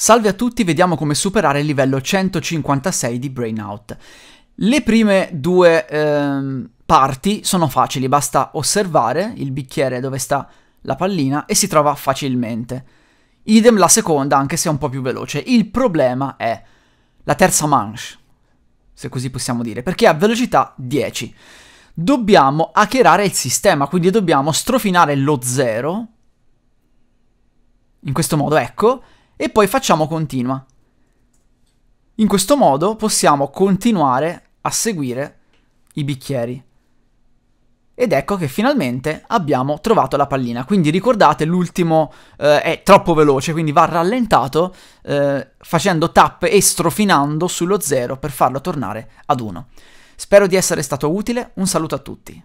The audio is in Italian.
Salve a tutti, vediamo come superare il livello 156 di Brainout. Le prime due ehm, parti sono facili, basta osservare il bicchiere dove sta la pallina e si trova facilmente. Idem la seconda, anche se è un po' più veloce. Il problema è la terza manche, se così possiamo dire, perché ha velocità 10. Dobbiamo hackerare il sistema, quindi dobbiamo strofinare lo 0, in questo modo, ecco, e poi facciamo continua. In questo modo possiamo continuare a seguire i bicchieri. Ed ecco che finalmente abbiamo trovato la pallina. Quindi ricordate, l'ultimo eh, è troppo veloce, quindi va rallentato eh, facendo tap e strofinando sullo 0 per farlo tornare ad 1. Spero di essere stato utile, un saluto a tutti.